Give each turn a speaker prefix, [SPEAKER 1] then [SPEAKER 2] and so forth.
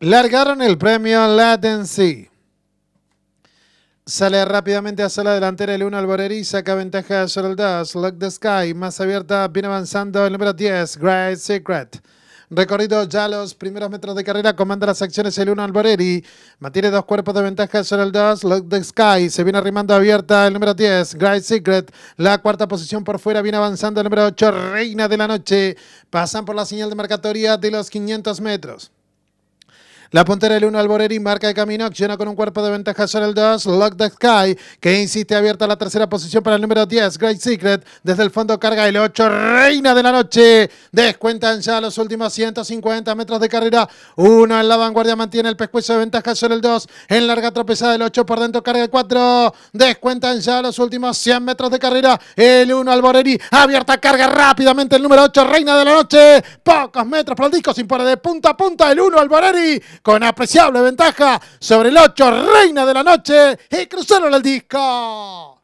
[SPEAKER 1] Largaron el premio Latency. Sale rápidamente hacia la delantera el 1 Alboreri, saca ventaja sobre el 2, Lock the Sky, más abierta, viene avanzando el número 10, Great Secret. Recorrido ya los primeros metros de carrera, comanda las acciones el 1 Alboreri. Mantiene dos cuerpos de ventaja sobre el 2, Lock the Sky. Se viene arrimando abierta el número 10, Great Secret. La cuarta posición por fuera, viene avanzando el número 8, Reina de la Noche. Pasan por la señal de marcatoria de los 500 metros. La puntera del 1 alboreri marca de camino, acciona con un cuerpo de ventaja sobre el 2, Lock the Sky, que insiste abierta la tercera posición para el número 10, Great Secret. Desde el fondo carga el 8, Reina de la Noche. Descuentan ya los últimos 150 metros de carrera. 1 en la vanguardia mantiene el pescuezo de ventaja sobre el 2. En larga tropezada el 8 por dentro carga el 4. Descuentan ya los últimos 100 metros de carrera. El 1 Alboreri abierta carga rápidamente el número 8, Reina de la Noche. Pocos metros para el disco sin parar de punta a punta el 1 Alboreri con apreciable ventaja sobre el 8, Reina de la Noche, y cruzaron el disco.